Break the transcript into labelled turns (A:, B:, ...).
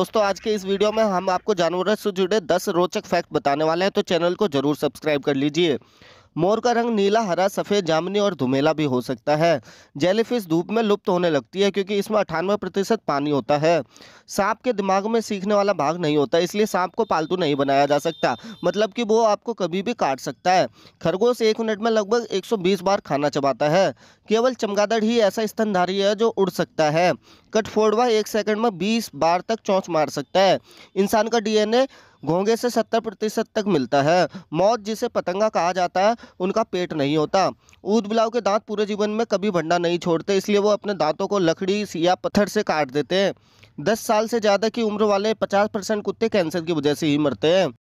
A: दोस्तों आज के इस वीडियो में हम आपको जानवरों से जुड़े दस रोचक फैक्ट बताने वाले हैं तो चैनल को जरूर सब्सक्राइब कर लीजिए मोर का रंग नीला हरा सफ़ेद जामनी और धुमेला भी हो सकता है जेलीफिश धूप में लुप्त होने लगती है क्योंकि इसमें अठानवे प्रतिशत पानी होता है सांप के दिमाग में सीखने वाला भाग नहीं होता इसलिए सांप को पालतू नहीं बनाया जा सकता मतलब कि वो आपको कभी भी काट सकता है खरगोश एक मिनट में लगभग एक बार खाना चबाता है केवल चमगादड़ ही ऐसा स्तनधारी है जो उड़ सकता है कटफोड़वा एक सेकंड में 20 बार तक चौंच मार सकता है इंसान का डीएनए घोंगे से सत्तर प्रतिशत तक मिलता है मौत जिसे पतंगा कहा जाता है उनका पेट नहीं होता ऊद बिलाव के दांत पूरे जीवन में कभी भंडा नहीं छोड़ते इसलिए वो अपने दांतों को लकड़ी या पत्थर से काट देते हैं दस साल से ज़्यादा की उम्र वाले पचास परसेंट कुत्ते कैंसर की वजह से ही मरते हैं